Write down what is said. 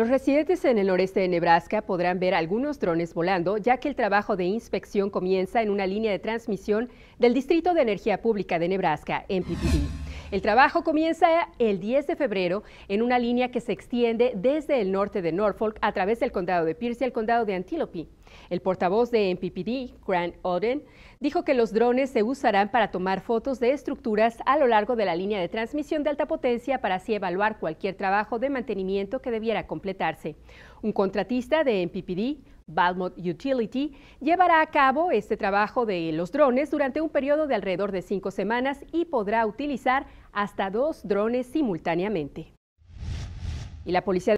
Los residentes en el noreste de Nebraska podrán ver algunos drones volando, ya que el trabajo de inspección comienza en una línea de transmisión del Distrito de Energía Pública de Nebraska, MPPD. El trabajo comienza el 10 de febrero en una línea que se extiende desde el norte de Norfolk a través del condado de Pierce y el condado de Antelope. El portavoz de MPPD, Grant Oden, dijo que los drones se usarán para tomar fotos de estructuras a lo largo de la línea de transmisión de alta potencia para así evaluar cualquier trabajo de mantenimiento que debiera completarse. Un contratista de MPPD, Balmod Utility llevará a cabo este trabajo de los drones durante un periodo de alrededor de cinco semanas y podrá utilizar hasta dos drones simultáneamente. Y la policía